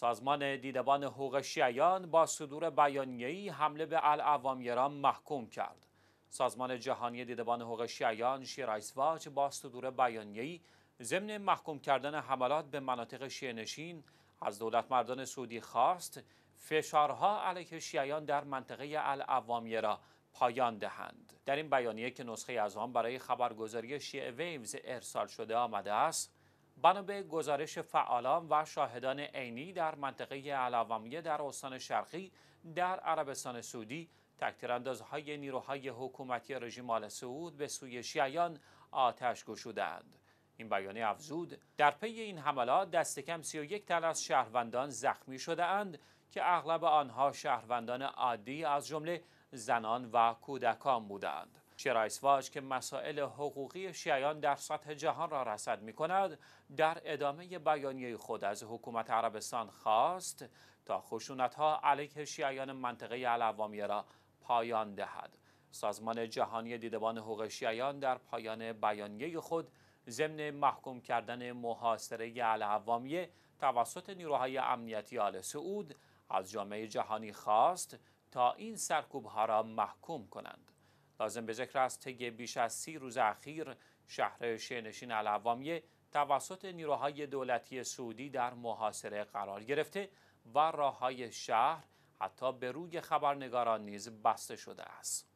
سازمان دیدبان حقوق شیعیان با صدور بیانیه‌ای حمله به العوامیه را محکوم کرد. سازمان جهانی دیدبان حقوق شیعیان شیرایسواج با صدور بیانیه‌ای ضمن محکوم کردن حملات به مناطق نشین از دولت مردان سعودی خواست فشارها علیه شیعیان در منطقه العوامیه را پایان دهند. در این بیانیه که نسخه از آن برای خبرگزاری شیعه ویوز ارسال شده آمده است، بنا به گزارش فعالان و شاهدان عینی در منطقه علاوامیه در استان شرقی در عربستان سعودی تکتیراندازهای نیروهای حکومتی رژیم آل سعود به سوی شیعیان آتش گشودند این بیانیه افزود در پی این حملات دست کم 31 تن از شهروندان زخمی شده اند که اغلب آنها شهروندان عادی از جمله زنان و کودکان بودند واج که مسائل حقوقی شیعیان در سطح جهان را رسد می کند در ادامه بیانیه خود از حکومت عربستان خواست تا خشونت ها علیه شیعیان منطقه العوامیه را پایان دهد سازمان جهانی دیدبان حقوق شیعیان در پایان بیانیه خود ضمن محکوم کردن محاصره علوامیه توسط نیروهای امنیتی آل سعود از جامعه جهانی خواست تا این سرکوب ها را محکوم کنند لازم به ذکر است طی بیش از سی روز اخیر شهر شهنشین العوامیه توسط نیروهای دولتی سعودی در محاصره قرار گرفته و راه شهر حتی به روی خبرنگاران نیز بسته شده است.